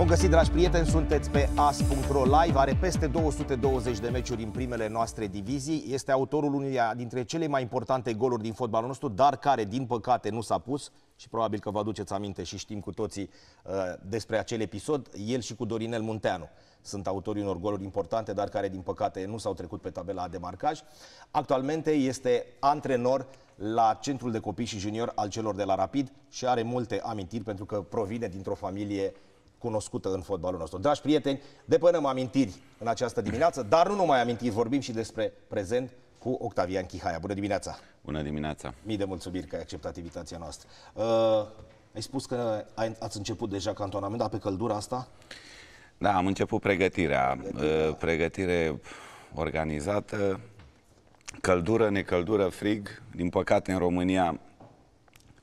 Bun găsit, dragi prieteni, sunteți pe as.ro live, are peste 220 de meciuri în primele noastre divizii, este autorul unuia dintre cele mai importante goluri din fotbalul nostru, dar care, din păcate, nu s-a pus și probabil că vă aduceți aminte și știm cu toții uh, despre acel episod, el și cu Dorinel Munteanu sunt autorii unor goluri importante, dar care, din păcate, nu s-au trecut pe tabela de marcaj. Actualmente este antrenor la Centrul de Copii și Junior al celor de la Rapid și are multe amintiri pentru că provine dintr-o familie cunoscută în fotbalul nostru. Dragi prieteni, depănăm amintiri în această dimineață, dar nu numai amintiri, vorbim și despre prezent cu Octavian Chihaia. Bună dimineața! Bună dimineața! Mii de mulțumiri că ai acceptat invitația noastră. Uh, ai spus că ai, ați început deja cantonament, dar pe căldura asta? Da, am început pregătirea. Pregătirea, uh, pregătire organizată, căldură, necăldură, frig. Din păcate, în România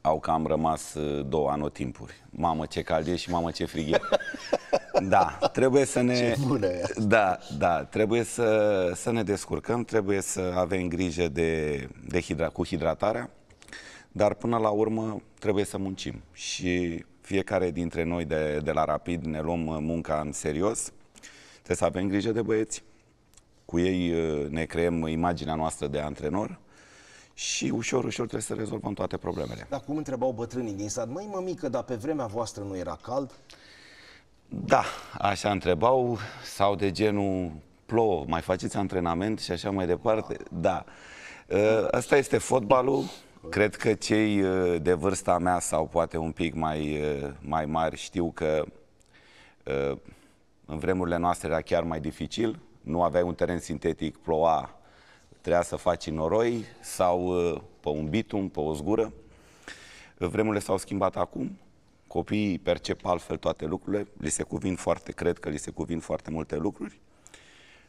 au cam rămas uh, două anotimpuri. Mamă ce cald e și mamă ce frig e. Da, trebuie să ne... Ce bună Da, da, trebuie să, să ne descurcăm, trebuie să avem grijă de, de hidra, cu hidratarea, dar până la urmă trebuie să muncim și fiecare dintre noi de, de la Rapid ne luăm uh, munca în serios, trebuie să avem grijă de băieți, cu ei uh, ne creăm imaginea noastră de antrenor, și ușor, ușor trebuie să rezolvăm toate problemele. Dar cum întrebau bătrânii din sat, măi mămică, dar pe vremea voastră nu era cald? Da, așa întrebau, sau de genul plouă, mai faceți antrenament și așa mai departe. Da. Asta ă, este fotbalul. Cred că cei ă, de vârsta mea sau poate un pic mai, ă, mai mari știu că în vremurile noastre era chiar mai dificil. Nu aveai un teren sintetic, ploua, Trebuia să faci noroi sau uh, pe un bitum, pe o zgură. Vremurile s-au schimbat acum, copiii percep altfel toate lucrurile, li se cuvin foarte, cred că li se cuvin foarte multe lucruri.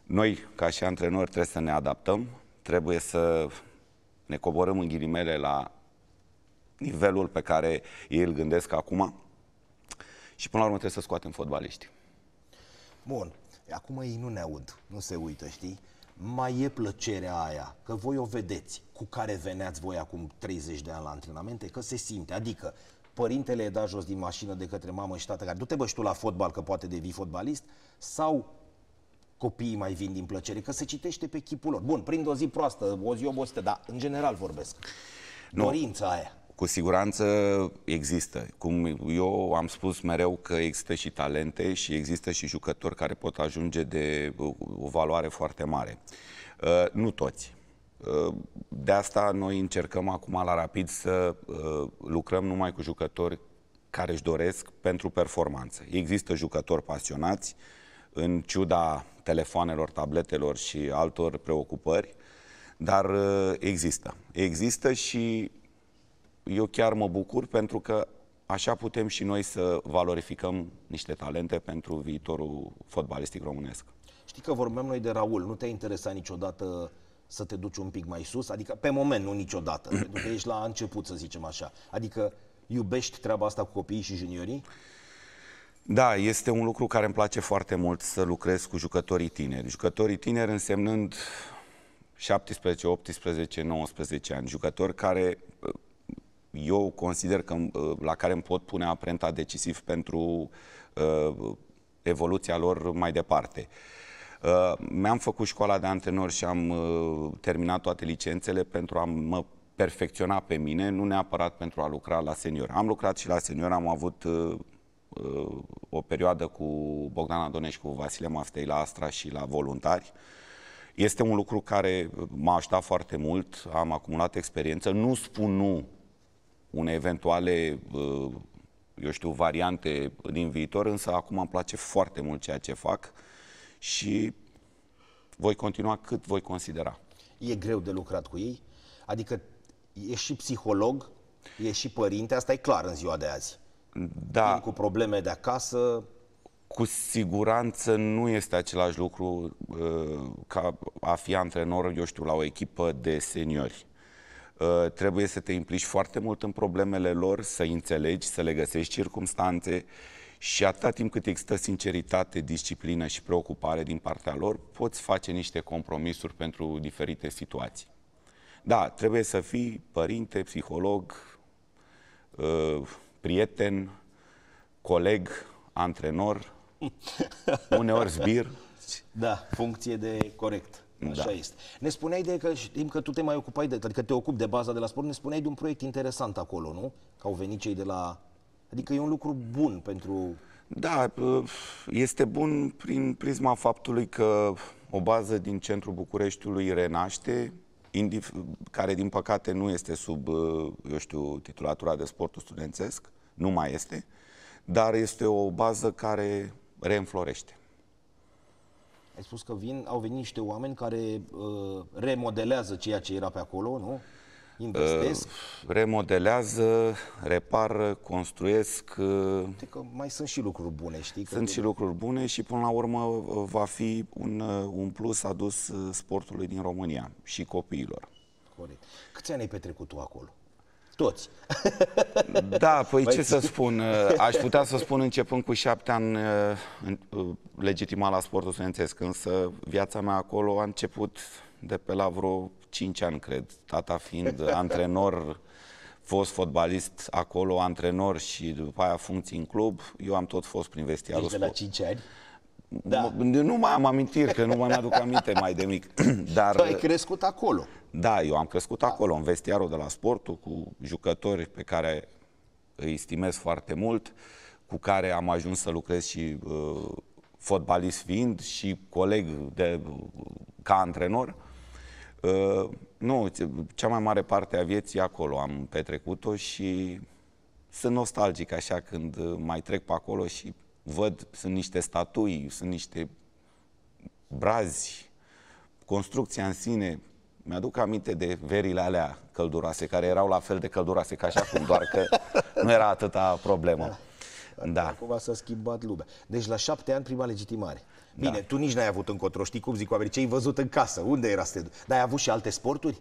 Noi, ca și antrenori, trebuie să ne adaptăm, trebuie să ne coborăm în ghilimele la nivelul pe care ei îl gândesc acum și până la urmă trebuie să scoatem fotbaliști. Bun. Acum ei nu ne aud, nu se uită, știi? mai e plăcerea aia, că voi o vedeți, cu care veneați voi acum 30 de ani la antrenamente, că se simte. Adică părintele e dat jos din mașină de către mamă și tată, care du-te bă și tu la fotbal că poate devii fotbalist, sau copiii mai vin din plăcere, că se citește pe chipul lor. Bun, prind o zi proastă, o zi obosită, dar în general vorbesc. Nu. Dorința aia cu siguranță există. Cum eu am spus mereu că există și talente și există și jucători care pot ajunge de uh, o valoare foarte mare. Uh, nu toți. Uh, de asta noi încercăm acum la Rapid să lucrăm numai cu jucători care își doresc pentru performanță. Există jucători pasionați, în ciuda telefoanelor, tabletelor și altor preocupări, dar există. Există și eu chiar mă bucur pentru că așa putem și noi să valorificăm niște talente pentru viitorul fotbalistic românesc. Știi că vorbeam noi de Raul, nu te-a interesat niciodată să te duci un pic mai sus? Adică pe moment, nu niciodată, pentru că ești la început, să zicem așa. Adică iubești treaba asta cu copiii și juniorii? Da, este un lucru care îmi place foarte mult să lucrez cu jucătorii tineri. Jucătorii tineri însemnând 17, 18, 19 ani, jucători care eu consider că uh, la care îmi pot pune aprenta decisiv pentru uh, evoluția lor mai departe. Uh, mi-am făcut școala de antrenori și am uh, terminat toate licențele pentru a mă perfecționa pe mine, nu neapărat pentru a lucra la senior. Am lucrat și la senior, am avut uh, uh o perioadă cu Bogdan Adoneș, cu Vasile Maftei la Astra și la voluntari. Este un lucru care m-a ajutat foarte mult, am acumulat experiență. Nu spun nu unei eventuale, uh, eu știu, variante din viitor, însă acum îmi place foarte mult ceea ce fac și voi continua cât voi considera. E greu de lucrat cu ei? Adică e și psiholog, e și părinte, asta e clar în ziua de azi. Da. Vin cu probleme de acasă, cu siguranță nu este același lucru uh, ca a fi antrenor, eu știu, la o echipă de seniori. Uh, trebuie să te implici foarte mult în problemele lor, să înțelegi, să le găsești circumstanțe și atâta timp cât există sinceritate, disciplină și preocupare din partea lor, poți face niște compromisuri pentru diferite situații. Da, trebuie să fii părinte, psiholog, uh, prieten, coleg, antrenor, uneori zbir. Da, funcție de corect. Da. Așa da. este. Ne spuneai de că știm că tu te mai ocupai de, adică te ocupi de baza de la sport, ne spuneai de un proiect interesant acolo, nu? Că au venit cei de la... Adică e un lucru bun pentru... Da, este bun prin prisma faptului că o bază din centrul Bucureștiului renaște, care din păcate nu este sub, eu știu, titulatura de sportul studențesc, nu mai este, dar este o bază care reînflorește. Ai spus că vin, au venit niște oameni care uh, remodelează ceea ce era pe acolo, nu? Investesc? Uh, remodelează, repară, construiesc. Uh, Uite că mai sunt și lucruri bune, știi? Sunt de... și lucruri bune și până la urmă uh, va fi un, uh, un plus adus uh, sportului din România și copiilor. Corect. Câți ani ai petrecut tu acolo? toți. Da, păi ce să spun, uh, aș putea să spun începând cu șapte ani uh, uh, legitimat la sportul studențesc, însă viața mea acolo a început de pe la vreo cinci ani, cred, tata fiind antrenor, fost fotbalist acolo, antrenor și după aia funcții în club, eu am tot fost prin vestiarul deci de la cinci ani? Da. Nu mai am amintiri, că nu mai aduc aminte mai de mic. Dar... Tu ai crescut acolo. Da, eu am crescut da. acolo, în vestiarul de la sportul, cu jucători pe care îi stimez foarte mult, cu care am ajuns să lucrez și uh, fotbalist fiind și coleg de, uh, ca antrenor. Uh, nu, cea mai mare parte a vieții acolo am petrecut-o și sunt nostalgic așa când uh, mai trec pe acolo și văd, sunt niște statui, sunt niște brazi, construcția în sine. Mi-aduc aminte de verile alea călduroase, care erau la fel de călduroase ca și acum, doar că nu era atâta problemă. Da. Acum s-a schimbat lumea. Deci la șapte ani prima legitimare. Da. Bine, da. tu nici n-ai avut încotro, știi cum zic oamenii, ce ai văzut în casă, unde era să te Dar ai avut și alte sporturi?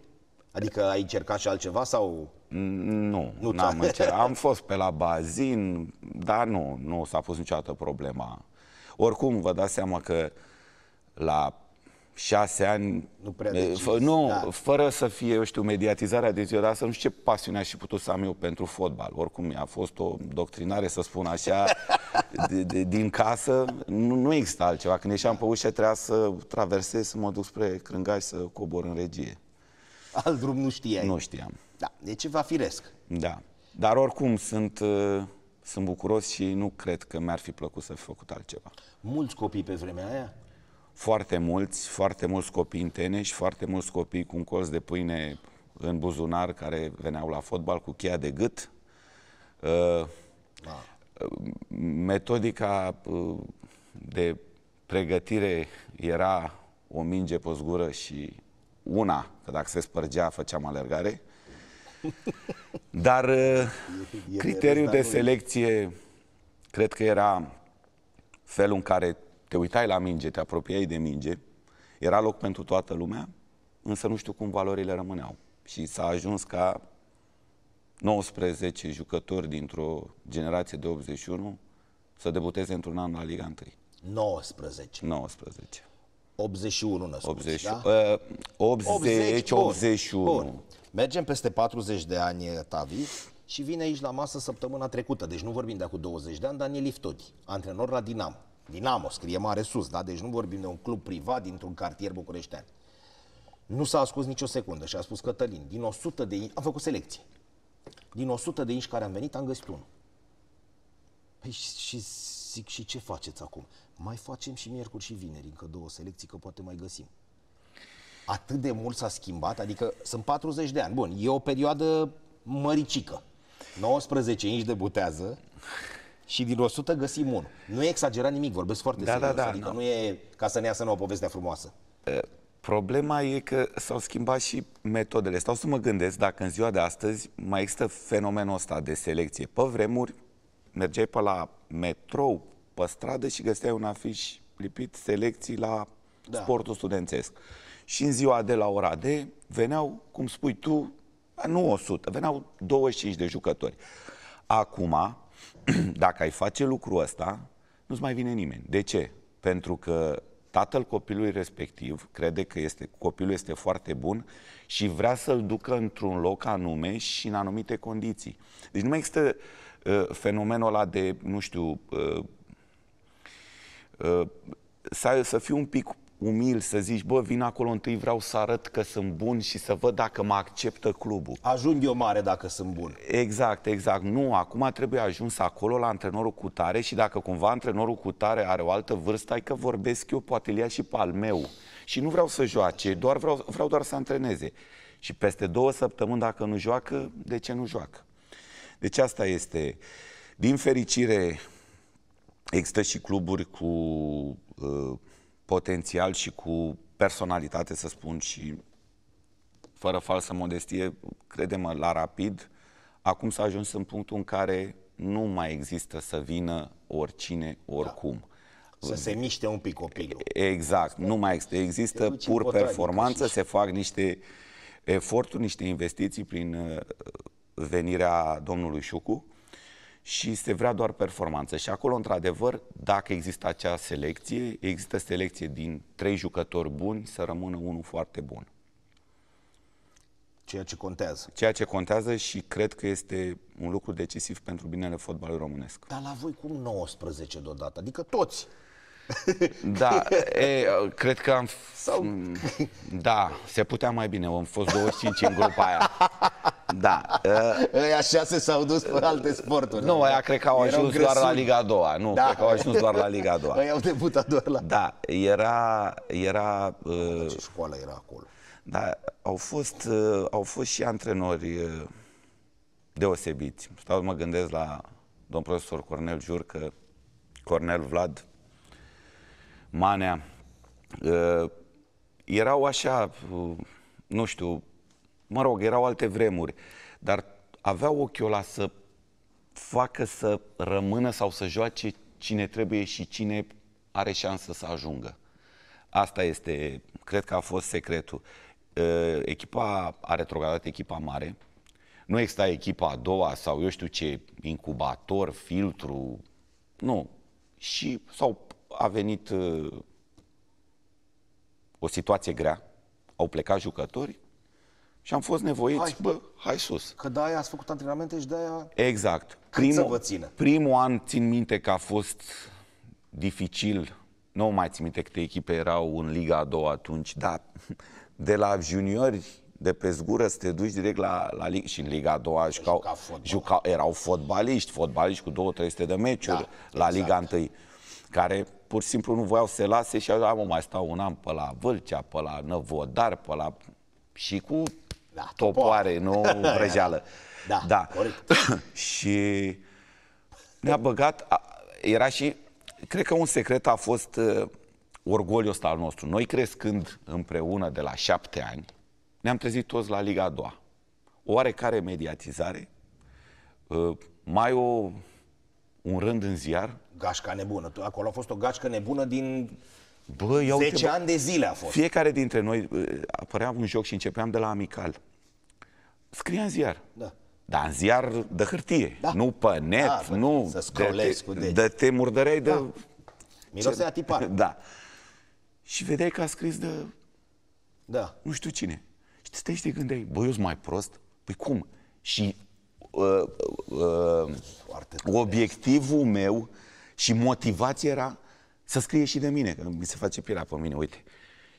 Adică ai încercat și altceva sau... Mm, nu, nu am încercat. Am fost pe la bazin, dar nu, nu s-a pus niciodată problema. Oricum, vă dați seama că la șase ani, nu, prea decis, fă, nu da. fără să fie, eu știu, mediatizarea de ziua de să nu știu ce pasiune aș fi putut să am eu pentru fotbal. Oricum, a fost o doctrinare, să spun așa, de, de, din casă. Nu, nu există altceva. Când ieșeam pe ușă, trebuia să traversez, să mă duc spre crângaș, să cobor în regie. Alt drum nu știai. Nu știam. Da, e deci ceva firesc. Da. Dar oricum sunt, uh, sunt bucuros și nu cred că mi-ar fi plăcut să fi făcut altceva. Mulți copii pe vremea aia? Foarte mulți, foarte mulți copii în tenis, foarte mulți copii cu un colț de pâine în buzunar care veneau la fotbal cu cheia de gât. Uh, da. Metodica uh, de pregătire era o minge pe zgură și una, că dacă se spărgea, făceam alergare. Dar e, uh, e criteriul de selecție cred că era felul în care te uitai la minge, te apropiai de minge, era loc pentru toată lumea, însă nu știu cum valorile rămâneau. Și s-a ajuns ca 19 jucători dintr-o generație de 81 să debuteze într-un an la Liga 1. 19. 19. 81 născuți, 80, da? Uh, 80, 80 bun, 81. Bun. Mergem peste 40 de ani, Tavi, și vine aici la masă săptămâna trecută, deci nu vorbim de acum 20 de ani, Daniel Iftodi, antrenor la Dinamo. Dinamo, scrie mare sus, da? Deci nu vorbim de un club privat dintr-un cartier bucureștean. Nu s-a ascuns nicio secundă și a spus Cătălin, din 100 de inși, am făcut selecție. Din 100 de inși care am venit, am găsit unul. Păi și, și zic, și ce faceți acum? mai facem și miercuri și vineri încă două selecții, că poate mai găsim. Atât de mult s-a schimbat, adică sunt 40 de ani. Bun, e o perioadă măricică. 19 inci debutează și din 100 găsim unul. Nu e exagerat nimic, vorbesc foarte da, da serios. Da, da, adică da. nu e ca să ne iasă nouă povestea frumoasă. Problema e că s-au schimbat și metodele. Stau să mă gândesc dacă în ziua de astăzi mai există fenomenul ăsta de selecție. Pe vremuri mergeai pe la metrou, pe stradă și găseai un afiș lipit selecții la da. sportul studențesc. Și în ziua de la ora de, veneau, cum spui tu, nu 100, veneau 25 de jucători. Acum, dacă ai face lucrul ăsta, nu-ți mai vine nimeni. De ce? Pentru că tatăl copilului respectiv crede că este, copilul este foarte bun și vrea să-l ducă într-un loc anume și în anumite condiții. Deci nu mai există uh, fenomenul ăla de, nu știu, uh, să, să fiu un pic umil, să zici, bă, vin acolo întâi, vreau să arăt că sunt bun și să văd dacă mă acceptă clubul. Ajung eu mare dacă sunt bun. Exact, exact. Nu, acum trebuie ajuns acolo la antrenorul cu tare și dacă cumva antrenorul cu tare are o altă vârstă, ai că vorbesc eu, poate ia și palmeu Și nu vreau să joace, doar vreau, vreau doar să antreneze. Și peste două săptămâni, dacă nu joacă, de ce nu joacă? Deci asta este. Din fericire, Există și cluburi cu uh, potențial și cu personalitate, să spun, și fără falsă modestie, credem la rapid, acum s-a ajuns în punctul în care nu mai există să vină oricine, da. oricum. Da. Să se miște un pic copilul. Exact, nu mai există. Există pur performanță, deci. se fac niște eforturi, niște investiții prin uh, venirea domnului Șucu, și se vrea doar performanță. Și acolo, într-adevăr, dacă există acea selecție, există selecție din trei jucători buni să rămână unul foarte bun. Ceea ce contează. Ceea ce contează și cred că este un lucru decisiv pentru binele fotbalului românesc. Dar la voi cum 19 deodată? Adică toți. Da, e, cred că am... Sau... Da, se putea mai bine, am fost 25 în grupa aia. Da. Așa se s-au dus pe alte sporturi. Nu, aia cred că au ajuns doar la Liga a doua. Nu, da. cred că au ajuns doar la Liga a doua. Aia păi au debutat doar la... Da, era... era uh... Ce școală era acolo? Da, au fost, uh, au fost și antrenori uh, deosebiți. Stau mă gândesc la domn profesor Cornel Jurcă, Cornel Vlad, Manea, ă, erau așa, nu știu, mă rog, erau alte vremuri, dar aveau ochiul ăla să facă să rămână sau să joace cine trebuie și cine are șansă să ajungă. Asta este, cred că a fost secretul. Ă, echipa a retrogradat echipa mare, nu exista echipa a doua sau eu știu ce, incubator, filtru, nu. Și s-au a venit uh, o situație grea, au plecat jucători și am fost nevoiți, hai, bă, hai sus. Că de aia ați făcut antrenamente și de aia... Exact. Primul, primul an țin minte că a fost dificil, nu mai țin minte câte echipe erau în Liga a doua atunci, dar de la juniori de pe zgură să te duci direct la, la Liga și în Liga a doua jucau, juca fotbal. jucau, erau fotbaliști, fotbaliști cu 2-300 de meciuri da, la exact. Liga 1, care pur și simplu nu voiau să se lase și așa, mă, mai stau un an pe la Vâlcea, pe la Năvodar, pe la... Și cu da, topoare, nu vrăjeală. da, da. și ne-a băgat, a, era și, cred că un secret a fost uh, orgoliul ăsta al nostru. Noi crescând împreună de la șapte ani, ne-am trezit toți la Liga a doua. oarecare mediatizare, uh, mai o, un rând în ziar, Gașca nebună. Acolo a fost o gașcă nebună din Bă, ia 10 uite, ani de zile a fost. Fiecare dintre noi uh, apărea un joc și începeam de la amical. Scria în ziar. Da. Dar în ziar de hârtie, da. nu pe da, net, da, nu... Să scrollezi de, cu degete. De te murdăreai da. de... Mirosea tipar. Da. Și vedeai că a scris de... Da. Nu știu cine. Și te stai și te gândeai, bă, eu mai prost? Păi cum? Și uh, uh, uh, obiectivul meu și motivația era să scrie și de mine, că mi se face pielea pe mine, uite.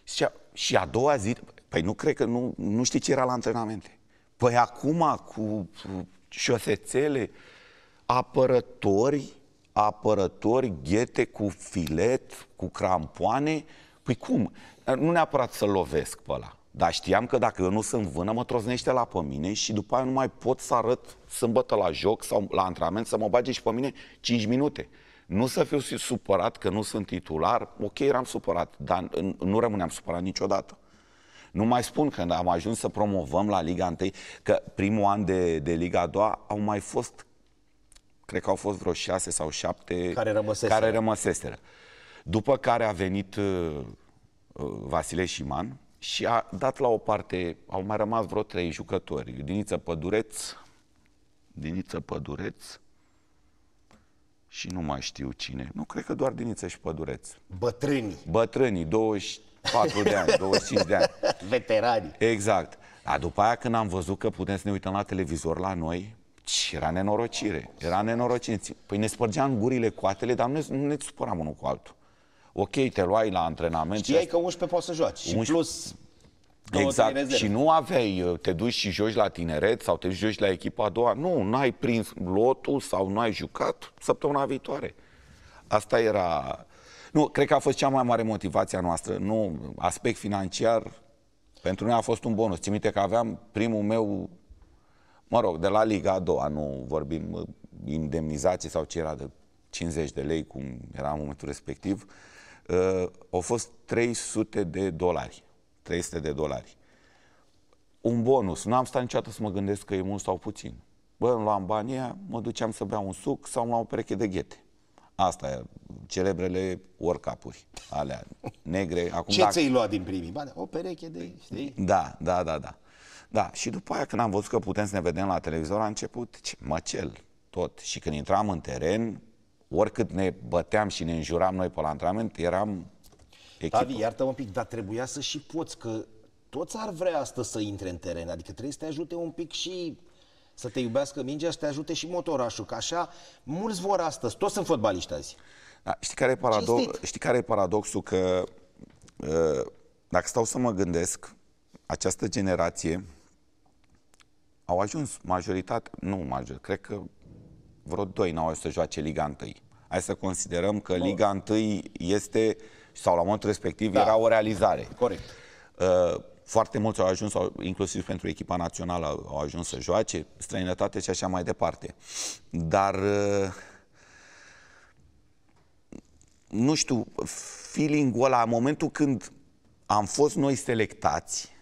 Și, și a doua zi, păi nu cred că nu, nu știi ce era la antrenamente. Păi acum cu șosețele, apărători, apărători, ghete cu filet, cu crampoane, păi cum? Nu neapărat să lovesc pe ăla, dar știam că dacă eu nu sunt vână, mă troznește la pe mine și după aia nu mai pot să arăt sâmbătă la joc sau la antrenament să mă bage și pe mine 5 minute. Nu să fiu supărat că nu sunt titular, ok, eram supărat, dar nu rămâneam supărat niciodată. Nu mai spun că am ajuns să promovăm la Liga 1, că primul an de, de Liga 2 au mai fost, cred că au fost vreo șase sau șapte care rămăseseră. Care rămăseseră. După care a venit uh, uh Vasile Șiman și a dat la o parte, au mai rămas vreo trei jucători, Diniță Pădureț, Diniță Pădureț, și nu mai știu cine. Nu, cred că doar Diniță și Pădureț. Bătrânii. Bătrânii, 24 de ani, 25 de ani. Veterani. Exact. Dar după aia când am văzut că putem să ne uităm la televizor la noi, era nenorocire, era nenorocire. Păi ne spărgeam gurile, coatele, dar nu ne, nu ne supăram unul cu altul. Ok, te luai la antrenament. Știai că 11 poți să joci. 11... Și plus Două, exact. Și nu aveai, uh, te duci și joci la tineret sau te duci joci la echipa a doua. Nu, n-ai prins lotul sau nu ai jucat săptămâna viitoare. Asta era... Nu, cred că a fost cea mai mare motivație a noastră. Nu, aspect financiar pentru noi a fost un bonus. Țin minte că aveam primul meu, mă rog, de la Liga a doua, nu vorbim uh, indemnizații sau ce era de 50 de lei, cum era în momentul respectiv, uh, au fost 300 de dolari 300 de dolari. Un bonus. N-am stat niciodată să mă gândesc că e mult sau puțin. Bă, îmi luam banii aia, mă duceam să beau un suc sau îmi luam o pereche de ghete. Asta e, celebrele orcapuri, alea negre. Acum, Ce dacă... ți-ai luat din primii? bani? Da, o pereche de, știi? Da, da, da, da. Da, și după aia când am văzut că putem să ne vedem la televizor, a început ce, măcel tot. Și când intram în teren, oricât ne băteam și ne înjuram noi pe la antrenament, eram echipă. Tavi, iartă-mă un pic, dar trebuia să și poți, că toți ar vrea asta să intre în teren, adică trebuie să te ajute un pic și să te iubească mingea, să te ajute și motorașul, că așa mulți vor astăzi, toți sunt fotbaliști azi. Da, știi, care e paradox, știi care e paradoxul? Că uh, dacă stau să mă gândesc, această generație au ajuns majoritate, nu majoritate, cred că vreo doi n-au să joace Liga 1. Hai să considerăm că Liga 1 este sau la momentul respectiv da. era o realizare. Corect. Uh, foarte mulți au ajuns, inclusiv pentru echipa națională, au ajuns să joace, străinătate și așa mai departe. Dar uh, nu știu, feeling-ul ăla, momentul când am fost noi selectați,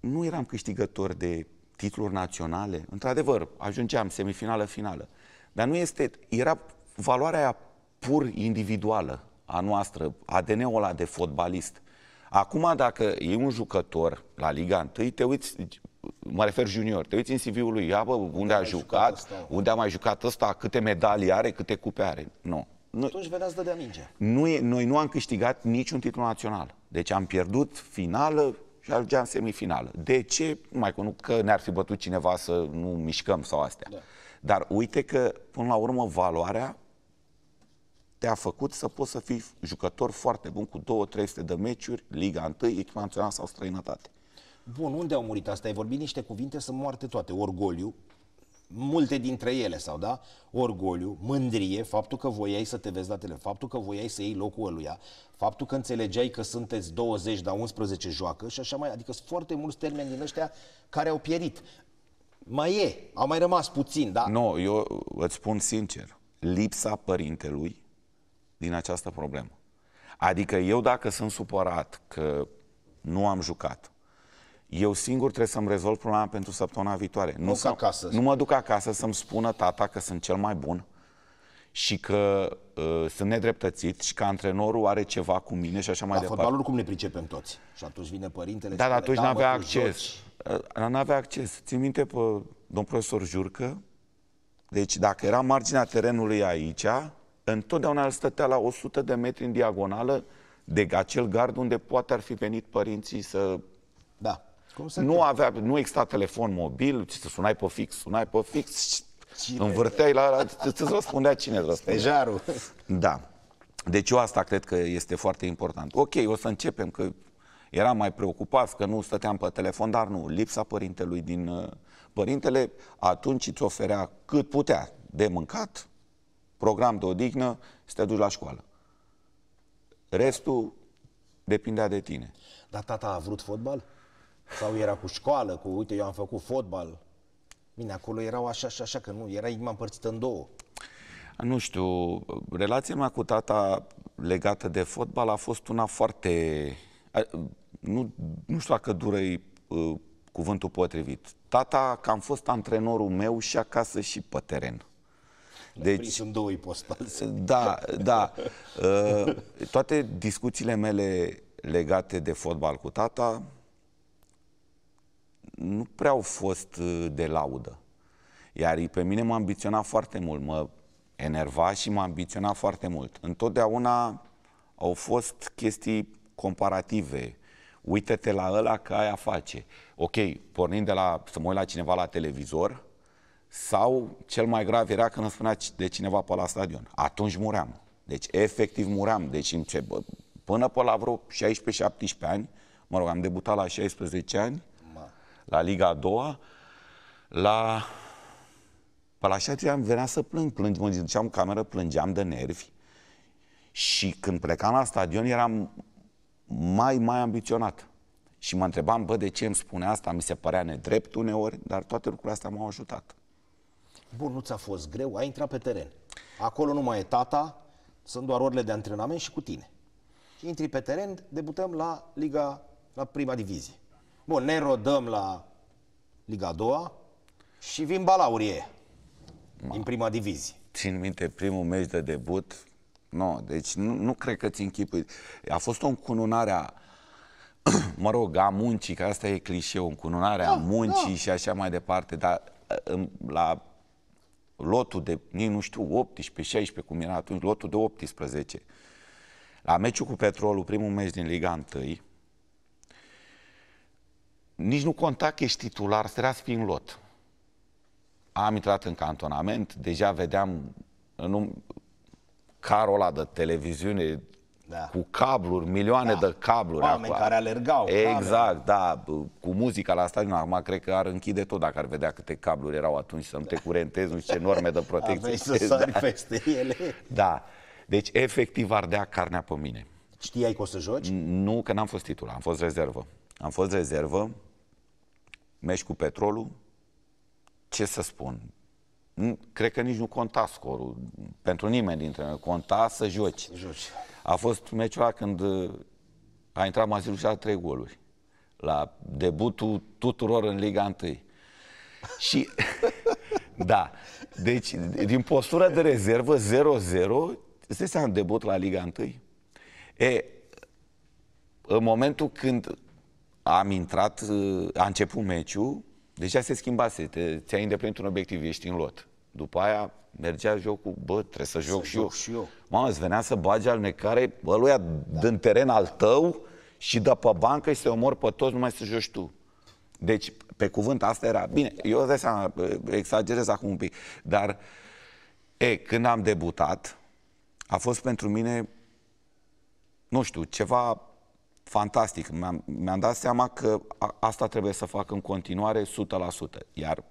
nu eram câștigători de titluri naționale. Într-adevăr, ajungeam semifinală, finală. Dar nu este, era valoarea pur individuală a noastră, ADN-ul ăla de fotbalist. Acum, dacă e un jucător la Liga 1, te uiți, deci, mă refer junior, te uiți în CV-ul lui, ia bă, unde, a jucat, jucat unde a mai jucat ăsta, câte medalii are, câte cupe are. Nu. Noi, Atunci vedeați dădea minge. Nu e, noi nu am câștigat niciun titlu național. Deci am pierdut finală și ajungeam semifinală. De ce? Mai nu că ne-ar fi bătut cineva să nu mișcăm sau astea. Da. Dar uite că, până la urmă, valoarea te-a făcut să poți să fii jucător foarte bun cu 2-300 de meciuri, Liga 1, echipa națională sau străinătate. Bun, unde au murit asta? Ai vorbit niște cuvinte, sunt moarte toate. Orgoliu, multe dintre ele, sau da? Orgoliu, mândrie, faptul că voiai să te vezi la tele, faptul că voiai să iei locul ăluia, faptul că înțelegeai că sunteți 20, dar 11 joacă și așa mai, adică sunt foarte mulți termeni din ăștia care au pierit. Mai e, a mai rămas puțin, da? Nu, no, eu îți spun sincer, lipsa părintelui din această problemă. Adică eu dacă sunt supărat că nu am jucat, eu singur trebuie să-mi rezolv problema pentru săptămâna viitoare. Nu, nu, acasă. nu mă duc acasă să-mi spună tata că sunt cel mai bun și că uh, sunt nedreptățit și că antrenorul are ceva cu mine și așa mai La departe. La fotbalul cum ne pricepem toți? Și atunci vine părintele Da, dar atunci da, nu avea acces. Uh, nu avea acces. Țin minte pe domn profesor Jurcă. Deci dacă era marginea terenului aici, întotdeauna îl stătea la 100 de metri în diagonală de acel gard unde poate ar fi venit părinții să... Da. Cum să nu, avea, nu exista telefon mobil, ci să sunai pe fix, sunai pe fix, cine? învârteai la... la îți răspundea cine îți răspundea. Stejarul. Da. Deci eu asta cred că este foarte important. Ok, o să începem, că eram mai preocupați, că nu stăteam pe telefon, dar nu, lipsa părintelui din... Uh, părintele atunci îți oferea cât putea de mâncat, program de odihnă, să te duci la școală. Restul depindea de tine. Dar tata a vrut fotbal? Sau era cu școală, cu uite, eu am făcut fotbal? Bine, acolo erau așa și așa, că nu, era inima împărțită în două. Nu știu, relația mea cu tata legată de fotbal a fost una foarte... Nu, nu știu dacă dură uh, cuvântul potrivit. Tata, că am fost antrenorul meu și acasă și pe teren. Deci, sunt două ipostaze. Da, da. Uh, toate discuțiile mele legate de fotbal cu tata nu prea au fost uh, de laudă. Iar pe mine m-a ambiționat foarte mult, mă enerva și m-a ambiționat foarte mult. Întotdeauna au fost chestii comparative. Uită-te la ăla că aia face. Ok, pornind de la să mă uit la cineva la televizor, sau cel mai grav era când îmi spunea de cineva pe la stadion. Atunci muream. Deci efectiv muream. Deci până pe la vreo 16-17 ani, mă rog, am debutat la 16 ani, la Liga a doua, la... Pe la șase ani venea să plâng, plâng, mă duceam în cameră, plângeam de nervi și când plecam la stadion eram mai, mai ambiționat. Și mă întrebam, bă, de ce îmi spune asta? Mi se părea nedrept uneori, dar toate lucrurile astea m-au ajutat. Bun, nu ți-a fost greu, ai intrat pe teren. Acolo nu mai e tata, sunt doar orele de antrenament și cu tine. Și intri pe teren, debutăm la Liga, la prima divizie. Bun, ne rodăm la Liga a doua și vin balaurie Ma. din prima divizie. Țin minte primul meci de debut, No, deci nu, nu cred că ți închipui. A fost o încununare a, mă rog, a muncii, că asta e clișeu, încununarea da, muncii da. și așa mai departe, dar uh, la lotul de, nu știu, 18-16, cum era atunci, lotul de 18. La meciul cu Petrolul, primul meci din Liga 1, nici nu conta că ești titular, trebuia să fii în lot. Am intrat în cantonament, deja vedeam în un carul ăla de televiziune da. cu cabluri, milioane da. de cabluri. Oameni acolo. care alergau. Da, exact, da, da. cu muzica la stadion, acum cred că ar închide tot dacă ar vedea câte cabluri erau atunci, să nu te curentezi, nu știu ce norme de protecție. Aveai să sari da. peste ele. Da, deci efectiv ardea carnea pe mine. Știai că o să joci? Nu, că n-am fost titular, am fost rezervă. Am fost rezervă, mergi cu petrolul, ce să spun, cred că nici nu conta scorul pentru nimeni dintre noi. Conta să joci. joci. A fost meciul ăla când uh, a intrat a trei goluri la debutul tuturor în Liga 1. Și, da, deci din postura de rezervă 0-0, se să am debut la Liga 1. E, în momentul când am intrat, uh, a început meciul, deja se schimbase, te, ți-ai îndeplinit un obiectiv, ești în lot. După aia mergea jocul, bă, trebuie să joc, să și, joc eu. și eu. Mamă, îți venea să bagi necare, bă, lui da. în teren al tău și dă pe bancă și se omor pe toți numai să joci tu. Deci, pe cuvânt, asta era. Bine, eu îți seama, exagerez acum un pic, dar, e, când am debutat, a fost pentru mine, nu știu, ceva fantastic. Mi-am, mi-am dat seama că a, asta trebuie să fac în continuare 100%. Iar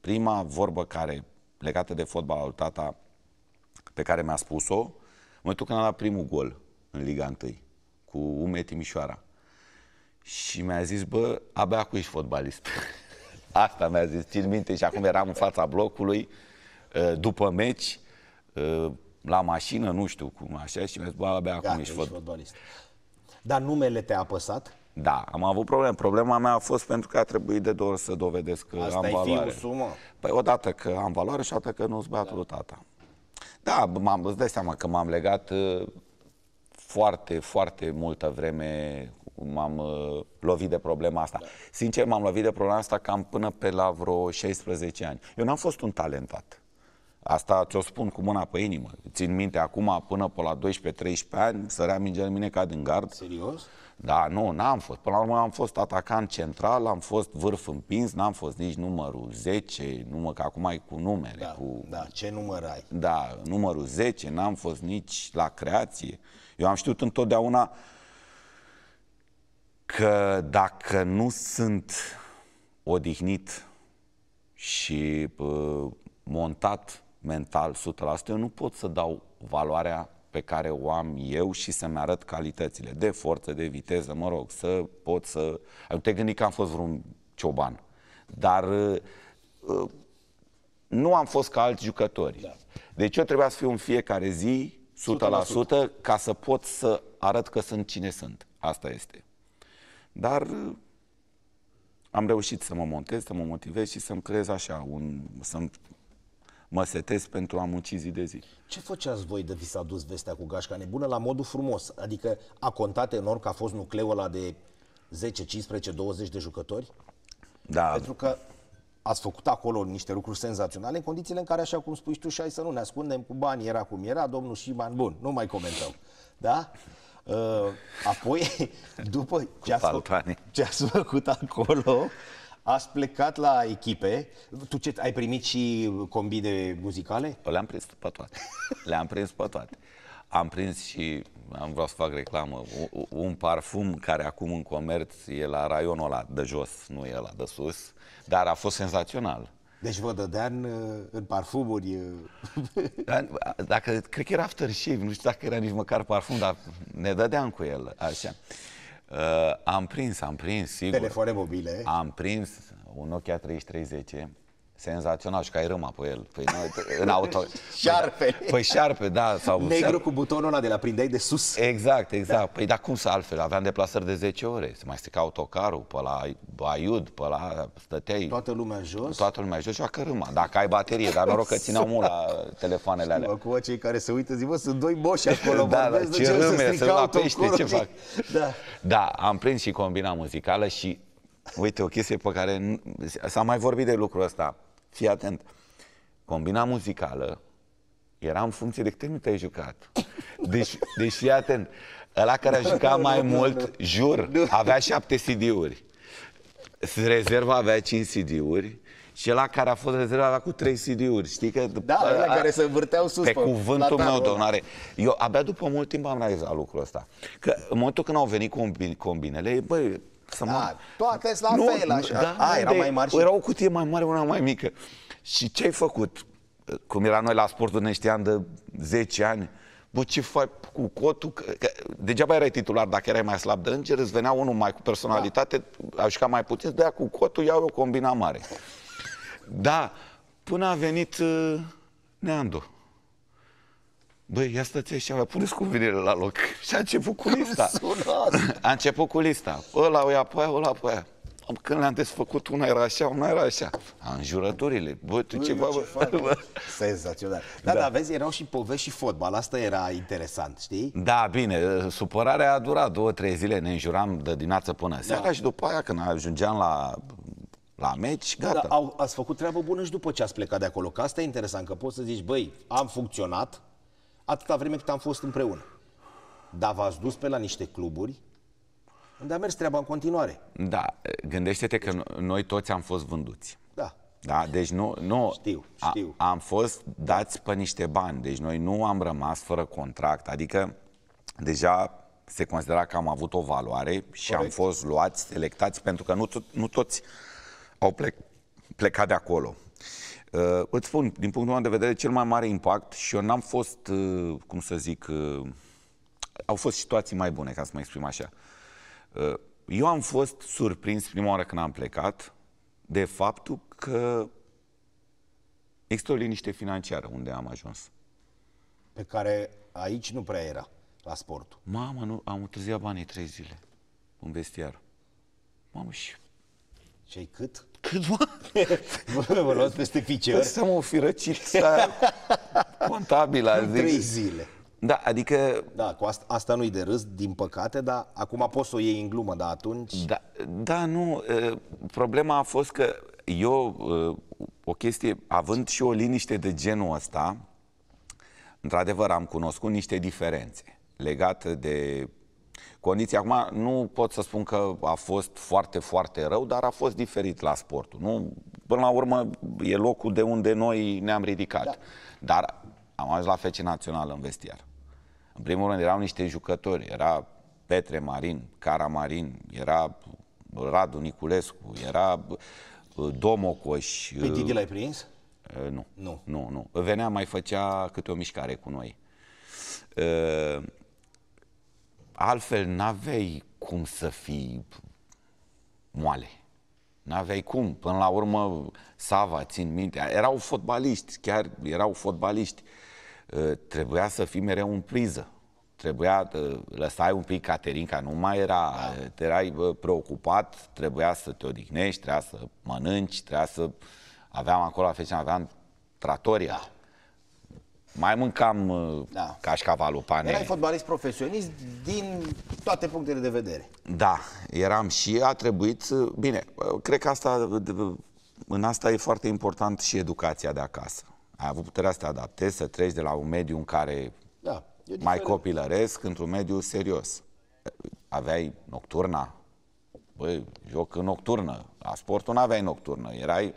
prima vorbă care legată de fotbal al tata pe care mi-a spus-o, în momentul când am dat primul gol în Liga 1 cu Ume Timișoara. Și mi-a zis, bă, abia cu ești fotbalist. Asta mi-a zis, țin minte și acum eram în fața blocului, ă, după meci, ă, la mașină, nu știu cum, așa, și mi-a zis, bă, abia acum ești, ești fotbalist. fotbalist. Dar numele te-a apăsat? Da, am avut probleme. Problema mea a fost pentru că a trebuit de două ori să dovedesc că Asta am valoare. Asta sumă? Păi odată că am valoare și odată că nu-ți băiatul da. tata. Da, m-am, îți dai seama că m-am legat uh, foarte, foarte multă vreme m-am uh, lovit de problema asta. Da. Sincer, m-am lovit de problema asta cam până pe la vreo 16 ani. Eu n-am fost un talentat. Asta ți-o spun cu mâna pe inimă. Țin minte, acum, până pe la 12-13 ani, săream în mine ca din gard. Serios? Da, nu, n-am fost. Până la urmă am fost atacant central, am fost vârf împins, n-am fost nici numărul 10, numă, că acum ai cu numere. Da, cu... da, ce număr ai? Da, numărul 10, n-am fost nici la creație. Eu am știut întotdeauna că dacă nu sunt odihnit și uh, montat mental 100%, eu nu pot să dau valoarea pe care o am eu și să-mi arăt calitățile de forță, de viteză, mă rog, să pot să... Eu adică te gândi că am fost vreun cioban, dar uh, uh, nu am fost ca alți jucători. Da. Deci eu trebuia să fiu în fiecare zi 100%, 100% ca să pot să arăt că sunt cine sunt. Asta este. Dar uh, am reușit să mă montez, să mă motivez și să-mi creez așa, un, să-mi mă setez pentru a munci zi de zi. Ce făceați voi de vi s-a dus vestea cu gașca nebună la modul frumos? Adică a contat enorm că a fost nucleul ăla de 10, 15, 20 de jucători? Da. Pentru că ați făcut acolo niște lucruri senzaționale în condițiile în care, așa cum spui tu, și ai să nu ne ascundem cu bani, era cum era, domnul Șiman, bun, nu mai comentăm. Da? Ă, apoi, după ce ați, făcut, ce ați făcut acolo, ați plecat la echipe. Tu ce, ai primit și combine muzicale? Le-am prins pe toate. Le-am prins pe toate. Am prins și, am vrut să fac reclamă, un, un parfum care acum în comerț e la raionul ăla de jos, nu e la de sus, dar a fost senzațional. Deci vă dădeam în, uh, în parfumuri. Uh, dacă, cred că era aftershave, nu știu dacă era nici măcar parfum, dar ne dădeam cu el, așa. Uh, am prins, am prins, sigur. Telefoane mobile. Am prins un Nokia 3310 Senzațional și că ai râma pe el. Păi, nu, în auto... șarpe. Păi șarpe, da. Sau Negru șarpe. cu butonul ăla de la prindeai de sus. Exact, exact. Păi dar cum să altfel? Aveam deplasări de 10 ore. Se mai strica autocarul pe la Aiud, pe la stăteai. Toată lumea jos. Toată lumea jos, joacă râma. Dacă ai baterie, dar noroc că țineau mult la telefoanele alea. Cu cei care se uită zic, sunt doi boși acolo. da, da, ce râme, să la pește, ce fac. Da. da, am prins și combina muzicală și Uite, o chestie pe care s-a mai vorbit de lucrul ăsta. Fii atent. Combina muzicală era în funcție de câte te ai jucat. Deci, deci fii atent. Ăla care a jucat mai mult, jur, avea șapte CD-uri. Rezerva avea 5 CD-uri și la care a fost rezervat cu 3 CD-uri, știi că... Da, a, care se vârteau sus pe, pe cuvântul meu, domnare. Eu abia după mult timp am realizat lucrul ăsta. Că în momentul când au venit combinele, băi, să da, mă... Toate sunt la nu, fel, așa. Da, A, era de, mai mare, și... Era o cutie mai mare, una mai mică. Și ce ai făcut? Cum era noi la sportul, ne știam de 10 ani. Bă, ce faci cu cotul? Că, că, degeaba erai titular dacă erai mai slab de înger, îți venea unul mai cu personalitate, da. aș ca mai puțin, de cu cotul iau o combina mare. Da, până a venit uh, Neandu. Băi, ia stăți și mai cu cuvinele la loc. Și a început cu lista. a început cu lista. Ăla o ia pe aia, ăla pe aia. Când le-am desfăcut, una era așa, una era așa. Înjurăturile. Băi, tu ceva... Ce bă, bă. Senzațional. Da, da, da, vezi, erau și povești și fotbal. Asta era interesant, știi? Da, bine. Supărarea a durat două, trei zile. Ne înjuram de dimineață până seara da. și după aia, când ajungeam la la meci, da, gata. Da, au, ați făcut treabă bună și după ce ați plecat de acolo, că asta e interesant, că poți să zici, băi, am funcționat, atâta vreme cât am fost împreună. Dar v-ați dus pe la niște cluburi unde a mers treaba în continuare. Da, gândește-te că noi toți am fost vânduți. Da. Da, deci nu, nu știu, știu. A, am fost dați pe niște bani, deci noi nu am rămas fără contract, adică deja se considera că am avut o valoare și Corect. am fost luați, selectați, pentru că nu, nu toți au plec, plecat de acolo. Uh, îți spun, din punctul meu de vedere, cel mai mare impact și eu n-am fost, uh, cum să zic, uh, au fost situații mai bune, ca să mă exprim așa. Uh, eu am fost surprins prima oară când am plecat de faptul că există o liniște financiară unde am ajuns. Pe care aici nu prea era la sport. Mamă, nu, am întârziat banii trei zile în vestiar. Mamă, și... Și cât? Cât mă? Vă luați peste picior? Să mă fi răcit, contabil, azi. Trei zile. Da, adică... Da, cu asta, asta nu-i de râs, din păcate, dar acum poți să o iei în glumă, dar atunci... Da, da, nu, ă, problema a fost că eu, ă, o chestie, având și o liniște de genul ăsta, într-adevăr am cunoscut niște diferențe legate de condiții. Acum nu pot să spun că a fost foarte, foarte rău, dar a fost diferit la sportul. Nu? Până la urmă e locul de unde noi ne-am ridicat. Da. Dar am ajuns la Fece Națională în vestiar. În primul rând erau niște jucători, era Petre Marin, Cara Marin, era Radu Niculescu, era uh, Domocoș. Uh, Pe păi Didi l-ai prins? Uh, nu. Nu. Nu, nu. Venea, mai făcea câte o mișcare cu noi altfel n-aveai cum să fii moale. N-aveai cum. Până la urmă, Sava, țin minte, erau fotbaliști, chiar erau fotbaliști. Ă, trebuia să fii mereu în priză. Trebuia, ă, lăsai un pic Caterinca, nu mai era, da. ă, te erai preocupat, trebuia să te odihnești, trebuia să mănânci, trebuia să... Aveam acolo la aveam tratoria. Da mai mâncam uh, da. cașcavalul pane. Erai fotbalist profesionist din toate punctele de vedere. Da, eram și a trebuit... Uh, bine, uh, cred că asta, în asta e foarte important și educația de acasă. Ai avut puterea să te adaptezi, să treci de la un mediu în care da, mai copilăresc, într-un mediu serios. Aveai nocturna, băi, joc în nocturnă. La sportul nu aveai nocturnă, erai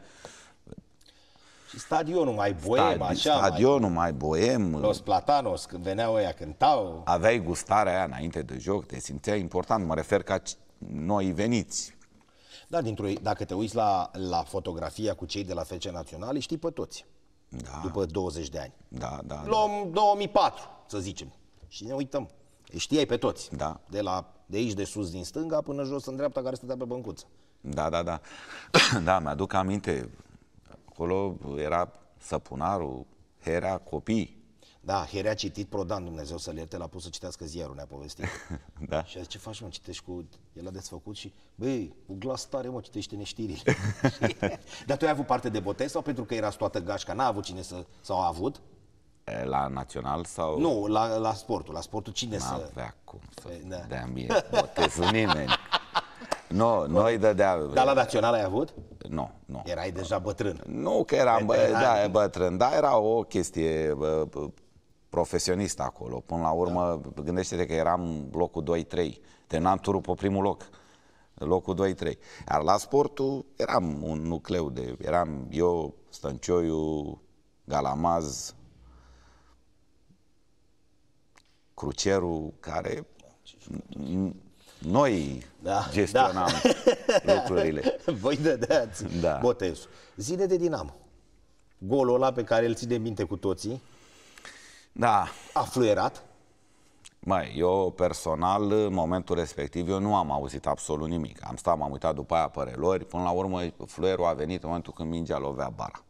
și stadionul mai boem, Stadi- așa. Stadionul mai, boem. Los Platanos, când veneau ăia, cântau. Aveai gustarea aia înainte de joc, te simțeai important. Mă refer ca noi veniți. Da, dintr-o, dacă te uiți la, la fotografia cu cei de la FC Naționale, știi pe toți. Da. După 20 de ani. Da, da. da. Luăm da. 2004, să zicem. Și ne uităm. Îi știai pe toți. Da. De, la, de aici, de sus, din stânga, până jos, în dreapta, care stătea pe băncuță. Da, da, da. da, mi-aduc aminte acolo era Săpunarul, era copii. Da, Herea a citit Prodan, Dumnezeu să-l ierte, l-a pus să citească ziarul, ne-a povestit. da. Și a zis, ce faci, mă, citești cu... El a desfăcut și, băi, cu glas tare, mă, citește neștirile. Dar tu ai avut parte de botez sau pentru că era toată gașca, n-a avut cine să... sau a avut? La național sau... Nu, la, la sportul. La sportul cine N-avea să... N-avea cum să păi, da. dea mie botezul nimeni. Nu, no, noi dădea... Dar la național ai avut? Nu, nu. Erai deja bătrân. Nu că eram bă, da, bătrân, dar era o chestie bă, profesionistă acolo. Până la urmă, da. gândește-te că eram locul 2-3. Terminam turul pe primul loc. Locul 2-3. Iar la sportul eram un nucleu de... Eram eu, Stăncioiu, Galamaz, Crucerul, care... Noi da, da. gestionam da. lucrurile. Voi dădeați da. botezul. Zile de Dinamo. Golul ăla pe care îl ține minte cu toții. Da. A fluierat. Mai, eu personal, în momentul respectiv, eu nu am auzit absolut nimic. Am stat, m-am uitat după aia pe relori. Până la urmă, fluierul a venit în momentul când mingea lovea bara.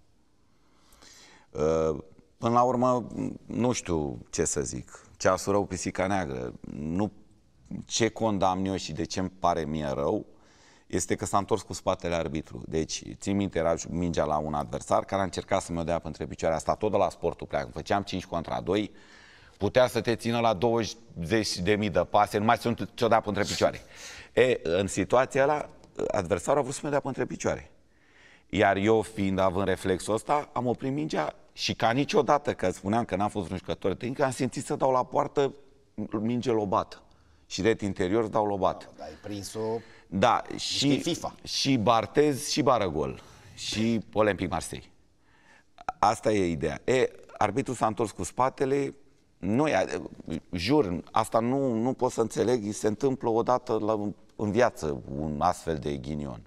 Ă, până la urmă, nu știu ce să zic. Ceasul rău, pisica neagră. Nu ce condamn eu și de ce îmi pare mie rău este că s-a întors cu spatele arbitru. Deci, țin minte, era mingea la un adversar care a încercat să mă dea între picioare. Asta tot de la sportul pleacă. Făceam 5 contra 2, putea să te țină la 20 de mii de pase, numai să nu ți-o dea între picioare. E, în situația la adversarul a vrut să mă dea între picioare. Iar eu, fiind având reflexul ăsta, am oprit mingea și ca niciodată, că spuneam că n-am fost un jucător tehnic, am simțit să dau la poartă minge lobată și ret interior dau lobat. Da, ai prins-o da, și, FIFA. și Bartez și Baragol și Olympic Marseille. Asta e ideea. E, arbitru s-a întors cu spatele, nu e, jur, asta nu, nu pot să înțeleg, se întâmplă odată la, în viață un astfel de ghinion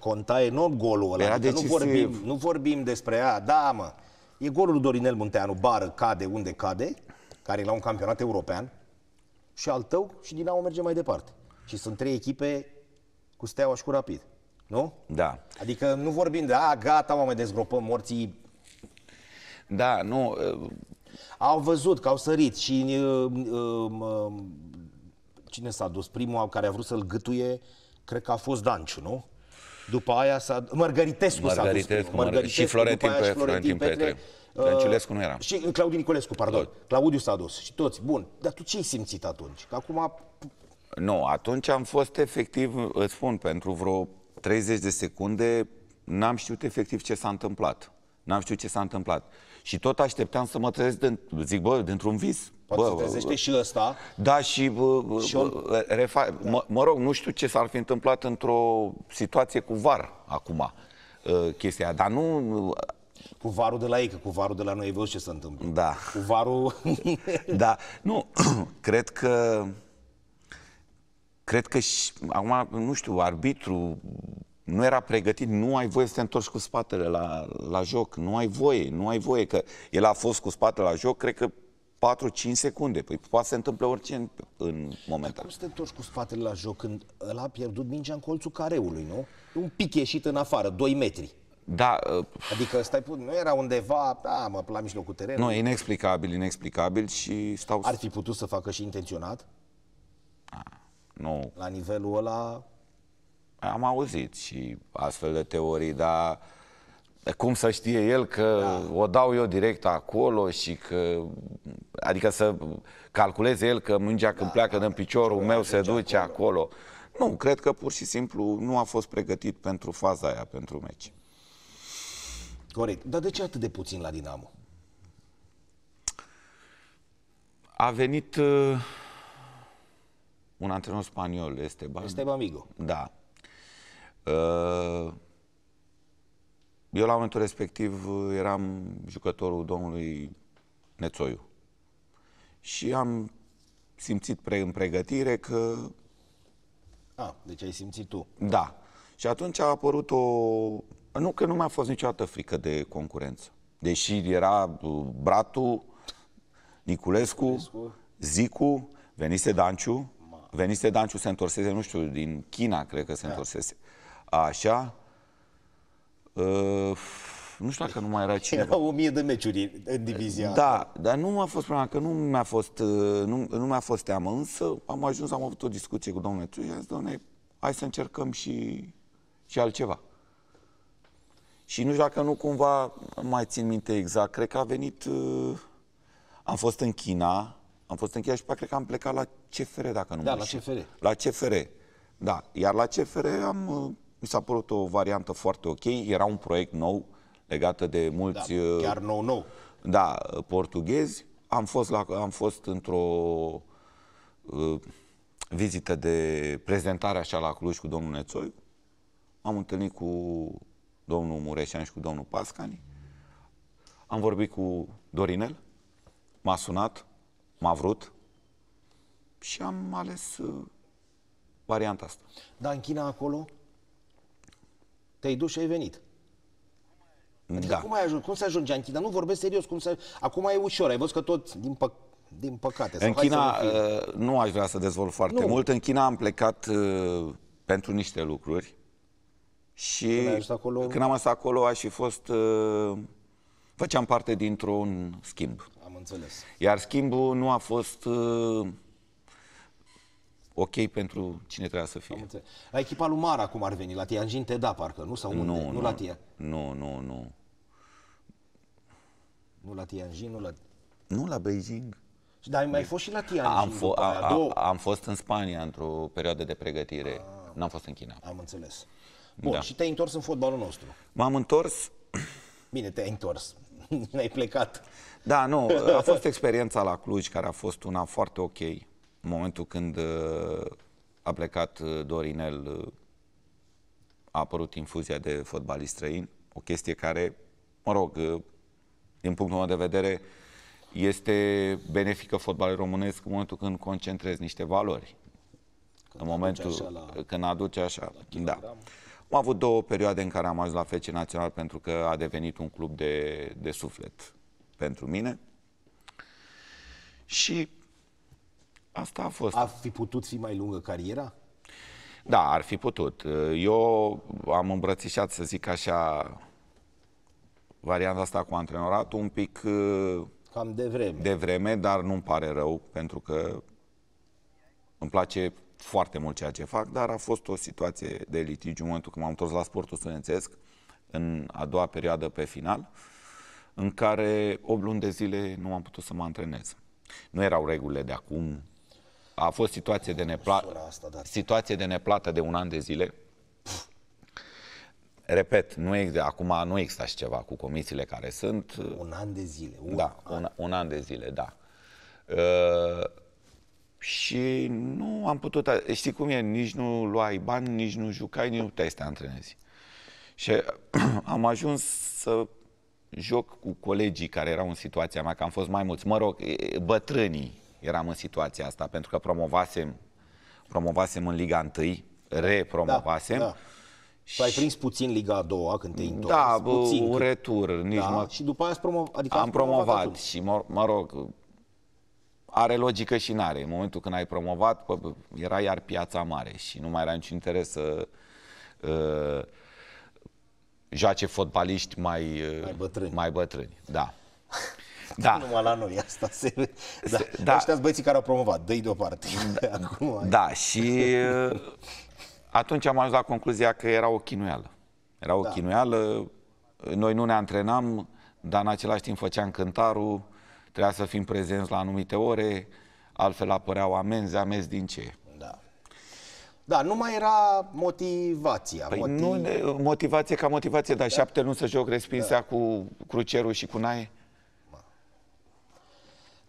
conta enorm golul ăla. Era adică decisiv. nu, vorbim, nu vorbim despre a, da mă, e golul lui Dorinel Munteanu, bară, cade unde cade, care e la un campionat european, și al tău și nou merge mai departe. Și sunt trei echipe cu Steaua și cu Rapid. Nu? Da. Adică nu vorbim de, a, gata, mă, mai dezgropăm morții. Da, nu... Uh... Au văzut că au sărit și uh, uh, cine s-a dus? Primul care a vrut să-l gâtuie, cred că a fost Danciu, nu? După aia s-a... Mărgăritescu, s-a dus. Mărgăritescu, Mărgăritescu, și Florentin, pe, Florentin Petre. Petre. Dăncilescu uh, nu era. Și uh, Claudiu Niculescu, pardon. Claudiu, Claudiu s-a dus și toți. Bun. Dar tu ce-ai simțit atunci? Că acum... Nu, atunci am fost efectiv, îți spun, pentru vreo 30 de secunde n-am știut efectiv ce s-a întâmplat. N-am știut ce s-a întâmplat. Și tot așteptam să mă trezesc, din, zic, bă, dintr-un vis. Poate bă, se trezește bă, și ăsta. Da, și, bă, și bă, refa... da. mă, mă rog, nu știu ce s-ar fi întâmplat într-o situație cu var acum, uh, chestia. Dar nu, cu varul de la ei, că cu varul de la noi ai văzut ce se întâmplă. Da. Cu varul... da. Nu, cred că... Cred că și, acum, nu știu, arbitru nu era pregătit, nu ai voie să te întorci cu spatele la, la joc, nu ai voie, nu ai voie, că el a fost cu spatele la joc, cred că 4-5 secunde. Păi poate să întâmple orice în, în momentul Dar Cum să te întorci cu spatele la joc când l a pierdut mingea în colțul careului, nu? un pic ieșit în afară, 2 metri. Da. Uh, adică stai, nu era undeva, da, mă, la mijlocul terenului. Nu, e inexplicabil, inexplicabil și stau... Ar fi putut să facă și intenționat? A, nu. La nivelul ăla... Am auzit și astfel de teorii, dar cum să știe el că da. o dau eu direct acolo și că... Adică să calculeze el că mingea când da, pleacă da, din da. piciorul meu se duce acolo. acolo. Nu, cred că pur și simplu nu a fost pregătit pentru faza aia, pentru meci. Corect. Dar de ce atât de puțin la Dinamo? A venit uh, un antrenor spaniol, Esteban. Esteban amigo. Da. Uh, eu la momentul respectiv uh, eram jucătorul domnului Nețoiu. Și am simțit pre în pregătire că... A, ah, deci ai simțit tu. Da. Și atunci a apărut o nu, că nu mi-a fost niciodată frică de concurență. Deși era uh, Bratu, Niculescu, Niculescu. Zicu, venise Danciu, venise Danciu, se întorsese, nu știu, din China, cred că se da. întorsese. Așa. Uh, nu știu dacă nu mai era cineva. Erau o mie de meciuri în divizia. Da, dar nu a fost problema, că nu mi-a fost, uh, nu, nu mi-a fost teamă, însă am ajuns, am avut o discuție cu domnul Nețu și am zis, domnule, hai să încercăm și, și altceva. Și nu știu dacă nu cumva, mai țin minte exact, cred că a venit, uh, am fost în China, am fost în China și pe cred că am plecat la CFR, dacă nu da, mă la știu. CFR. La CFR, da. Iar la CFR am, uh, mi s-a părut o variantă foarte ok, era un proiect nou legat de mulți... Da, uh, chiar nou-nou. Da, uh, portughezi. Am fost, la, am fost într-o uh, vizită de prezentare așa la Cluj cu domnul Nețoi. Am întâlnit cu domnul Mureșan și cu domnul Pascani. Am vorbit cu Dorinel, m-a sunat, m-a vrut și am ales uh, varianta asta. Dar în China acolo te-ai dus și ai venit. Adică da. cum, ai ajuns, cum se ajunge în China? Nu vorbesc serios. Cum se... Acum e ușor. Ai văzut că tot, din, pă... din păcate... În China nu, uh, nu aș vrea să dezvolt foarte nu. mult. În China am plecat uh, pentru niște lucruri. Și când, acolo... când am ajuns acolo, aș fi fost... Uh, făceam parte dintr-un schimb. Am înțeles. Iar schimbul nu a fost uh, ok pentru cine trebuia să fie. La echipa lui Mara cum ar veni? La Tianjin te da, parcă, nu? Sau unde? Nu, nu, nu la Tia. Nu, nu, nu. Nu la Tianjin, nu la... Nu la Beijing. Dar ai mai fost și la Tianjin am, fo- a, a, am fost în Spania într-o perioadă de pregătire. A... Ah. N-am fost în China. Am înțeles. Bun, da. și te-ai întors în fotbalul nostru. M-am întors. Bine, te-ai întors. N-ai plecat. Da, nu, a fost experiența la Cluj care a fost una foarte ok. În momentul când uh, a plecat uh, Dorinel, uh, a apărut infuzia de fotbalist străin, o chestie care, mă rog, din punctul meu de vedere, este benefică fotbalului românesc în momentul când concentrezi niște valori. Când în momentul așa la, când aduce așa. La kilogram. da. Am avut două perioade în care am ajuns la FC Național pentru că a devenit un club de, de suflet pentru mine. Și asta a fost. A fi putut fi mai lungă cariera? Da, ar fi putut. Eu am îmbrățișat, să zic așa, varianta asta cu antrenorat un pic... Cam de vreme. De vreme, dar nu-mi pare rău, pentru că îmi place foarte mult ceea ce fac, dar a fost o situație de litigiu în momentul când m-am întors la sportul studențesc, în a doua perioadă pe final, în care 8 luni de zile nu am putut să mă antrenez. Nu erau regulile de acum. A fost situație de, nepla- asta, dar... situație de neplată de un an de zile. Pff. Repet, nu există, acum nu există așa ceva cu comisiile care sunt. Un an de zile. Un da, an. Un, un an de zile, da. Uh, și nu am putut, știi cum e, nici nu luai bani, nici nu jucai, nici nu puteai să te antrenezi. Și am ajuns să joc cu colegii care erau în situația mea, că am fost mai mulți, mă rog, bătrânii eram în situația asta, pentru că promovasem, promovasem în Liga 1, repromovasem. Da, da. Și... Tu ai prins puțin Liga a doua când te-ai întors. Da, puțin, un retur. Nici da, mă... Și după aia ați promovat. Adică am promovat, promovat atunci. și, mă, mă rog, are logică și n-are. În momentul când ai promovat, pă, era iar piața mare și nu mai era niciun interes să uh, joace fotbaliști mai, ă, mai bătrâni. Mai bătrâni. Da. Da. Nu numai la noi asta se... Da. da. Ăștia băieții care au promovat, dă-i deoparte. Da. Acum ai... da, și ă, atunci am ajuns la concluzia că era o chinuială. Era o da. chinuială, noi nu ne antrenam, dar în același timp făceam cântarul, trebuia să fim prezenți la anumite ore, altfel apăreau amenzi, amenzi din ce. Da. Da, nu mai era motivația. Păi motiv... nu, motivație ca motivație, dar da. șapte luni să joc respinsea da. cu Crucerul și cu naie.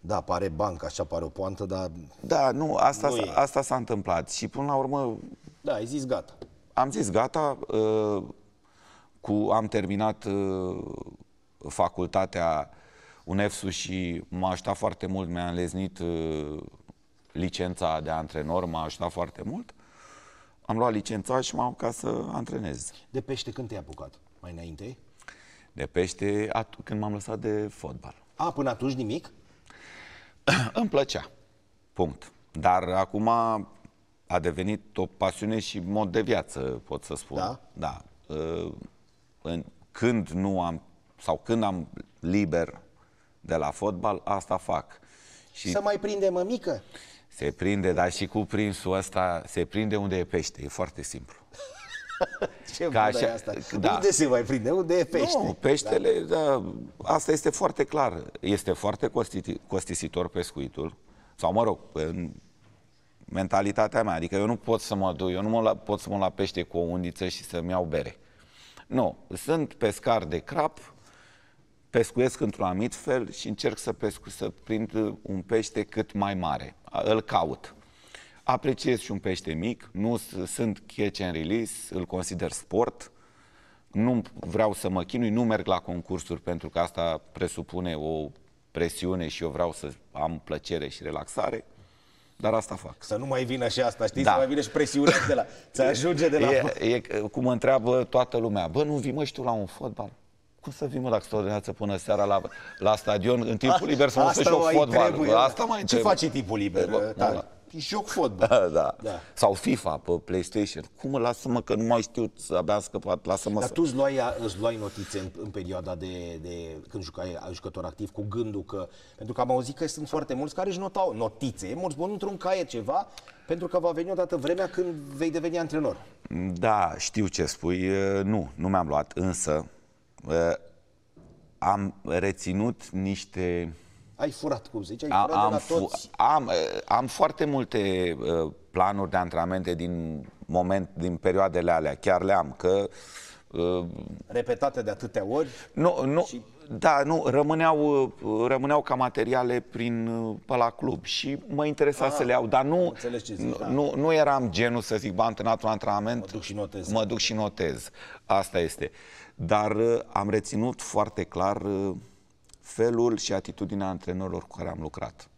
Da, pare banca, așa pare o poantă, dar... Da, nu, asta, asta s-a întâmplat și până la urmă... Da, ai zis gata. Am zis gata, uh, cu, am terminat uh, facultatea UNEFSU și m-a ajutat foarte mult, mi-a înleznit uh, licența de antrenor, m-a ajutat foarte mult. Am luat licența și m-am ca să antrenez. De pește când te-ai apucat? Mai înainte? De pește at- când m-am lăsat de fotbal. A, până atunci nimic? Îmi plăcea. Punct. Dar acum a devenit o pasiune și mod de viață, pot să spun. Da? Da. Uh, când nu am, sau când am liber, de la fotbal, asta fac. Și să mai prinde mămică? Se prinde, dar și cu prinsul ăsta se prinde unde e pește. E foarte simplu. Ce Ca așa, e asta? Da. Unde se mai prinde? Unde e pește? Nu, peștele, da. Da, asta este foarte clar. Este foarte costi, costisitor pescuitul. Sau mă rog, în mentalitatea mea. Adică eu nu pot să mă duc, eu nu mă la, pot să mă la pește cu o undiță și să-mi iau bere. Nu, sunt pescar de crap, pescuiesc într-un anumit fel și încerc să, pescu, să prind uh, un pește cât mai mare. Îl caut. Apreciez și un pește mic, nu sunt catch and release, îl consider sport, nu vreau să mă chinui, nu merg la concursuri pentru că asta presupune o presiune și eu vreau să am plăcere și relaxare dar asta fac. Să nu mai vină și asta, știi? Da. Să mai vină și presiunea de la... Să ajunge de la... E, e, cum întreabă toată lumea, bă, nu vii mă și tu la un fotbal? Cum să vin, mă, dacă stau dimineața până seara la, la stadion, în timpul liber să mă să joc fotbal? Asta mai Ce faci în timpul liber? Da, Joc fotbal. Da, da. da. Sau FIFA pe PlayStation. Cum lasă-mă că nu mai știu, abia am scăpat, lasă-mă Dar să... tu îți luai, îți luai notițe în, în perioada de, de când jucai jucător activ cu gândul că... Pentru că am auzit că sunt foarte mulți care își notau notițe, mulți bun într-un caiet ceva, pentru că va veni odată vremea când vei deveni antrenor. Da, știu ce spui. Nu, nu mi-am luat, însă Eh, am reținut niște... Ai furat, cum zici, ai furat am, de la toți. Am, eh, am foarte multe eh, planuri de antrenamente din moment, din perioadele alea, chiar le am, că... Repetate de atâtea ori? Nu, nu, și da, nu, rămâneau, uh, rămâneau ca materiale prin uh, pe la club și mă interesa ah, să le iau, dar nu, zici, nu, da. nu, nu eram genul să zic, bam, în un antrenament, mă duc și notez. Mă duc și notez. Asta este. Dar uh, am reținut foarte clar felul și atitudinea antrenorilor cu care am lucrat.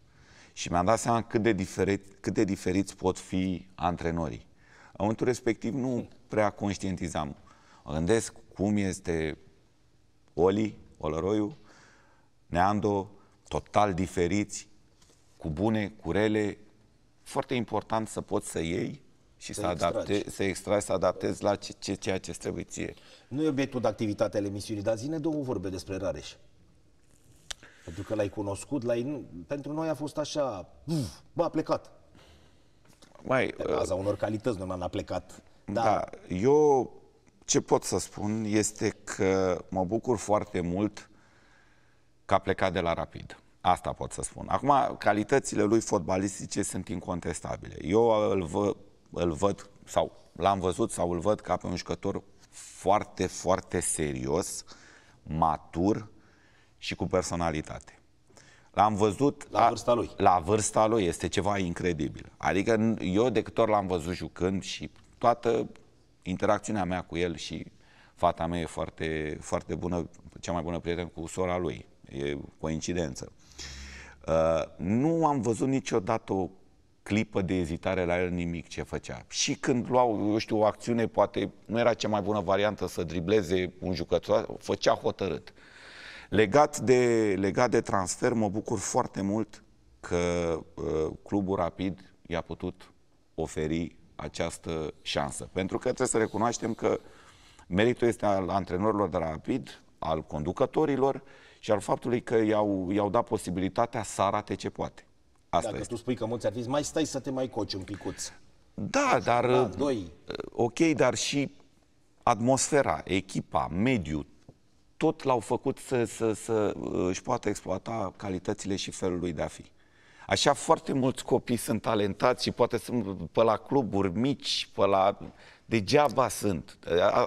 Și mi-am dat seama cât de, diferit, cât de diferiți pot fi antrenorii. În momentul respectiv nu prea conștientizam. Mă gândesc cum este Oli, Olăroiu, Neando, total diferiți, cu bune, cu rele. Foarte important să poți să iei și să, să adapte, să extragi, să adaptezi la ce, ce, ceea ce trebuie ție. Nu e obiectul de activitate ale emisiunii, dar zine două vorbe despre Rareș. Pentru că l-ai cunoscut, l-ai... pentru noi a fost așa, uf, bă, a plecat. Mai, Pe baza uh, unor calități, nu a plecat. Da. da, eu ce pot să spun este că mă bucur foarte mult că a plecat de la Rapid. Asta pot să spun. Acum, calitățile lui fotbalistice sunt incontestabile. Eu îl, vă, îl văd, sau l-am văzut, sau îl văd ca pe un jucător foarte, foarte serios, matur și cu personalitate. L-am văzut... La, la vârsta lui. La vârsta lui. Este ceva incredibil. Adică eu de câte ori l-am văzut jucând și toată interacțiunea mea cu el și fata mea e foarte, foarte bună, cea mai bună prietenă cu sora lui. E coincidență. Uh, nu am văzut niciodată o clipă de ezitare la el nimic ce făcea. Și când luau, eu știu, o acțiune, poate nu era cea mai bună variantă să dribleze un jucător, făcea hotărât. Legat de, legat de transfer, mă bucur foarte mult că uh, clubul Rapid i-a putut oferi această șansă. Pentru că trebuie să recunoaștem că meritul este al antrenorilor de Rapid, al conducătorilor și al faptului că i-au, i-au dat posibilitatea să arate ce poate. Asta Dacă este. tu spui că mulți ar fi mai stai să te mai coci un picuț. Da, dar... Da, uh, doi. Uh, ok, dar și atmosfera, echipa, mediul, tot l-au făcut să, să, să uh, își poată exploata calitățile și felul lui de a fi. Așa foarte mulți copii sunt talentați și poate sunt pe la cluburi mici, pe la... Degeaba sunt.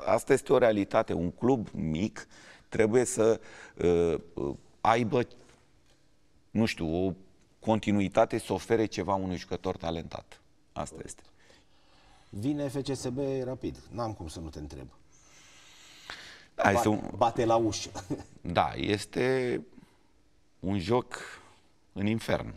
asta este o realitate. Un club mic trebuie să uh, aibă, nu știu, o continuitate să ofere ceva unui jucător talentat. Asta este. Vine FCSB rapid. N-am cum să nu te întreb. Da, este Bate la ușă. Da, este un joc în infern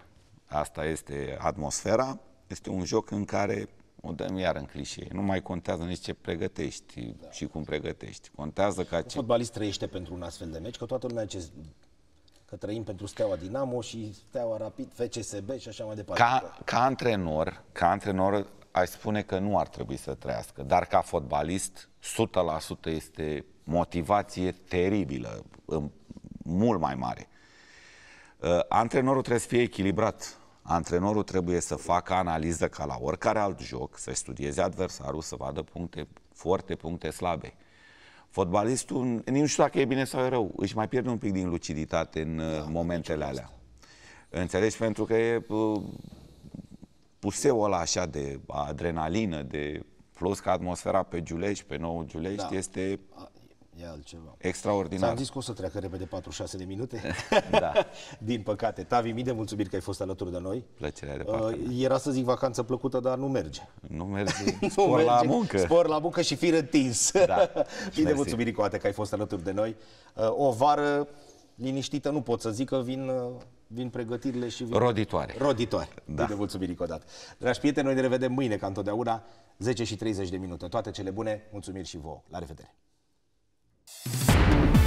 asta este atmosfera, este un joc în care o dăm iar în clișee. Nu mai contează nici ce pregătești da. și cum pregătești. Contează ca un ce... fotbalist trăiește pentru un astfel de meci, că toată lumea ce că trăim pentru Steaua Dinamo și Steaua Rapid, FCSB și așa mai departe. Ca, ca antrenor, ca antrenor aș spune că nu ar trebui să trăiască, dar ca fotbalist 100% este motivație teribilă, mult mai mare. Uh, antrenorul trebuie să fie echilibrat. Antrenorul trebuie să facă analiză ca la oricare alt joc, să studieze adversarul, să vadă puncte foarte puncte slabe. Fotbalistul, nu știu dacă e bine sau e rău, își mai pierde un pic din luciditate în uh, da, momentele alea. Înțelegi? Pentru că e uh, puseul ăla așa de adrenalină, de plus că atmosfera pe Giulești, pe nou Giulești, da. este E altceva. Extraordinar. Am zis că o să treacă repede 46 de minute. da. Din păcate. Tavi, mii de mulțumiri că ai fost alături de noi. Plăcerea de uh, Era să zic vacanță plăcută, dar nu merge. Nu merge. nu Spor merge. la muncă. Spor la muncă și fi întins. Da. mii de mulțumiri cu că ai fost alături de noi. Uh, o vară liniștită nu pot să zic că vin... Uh, vin pregătirile și vin... Roditoare. Roditoare. Da. Bine, mulțumiri încă o dată. Dragi prieteni, noi ne revedem mâine, ca întotdeauna, 10 și 30 de minute. Toate cele bune, mulțumiri și vouă. La revedere! Música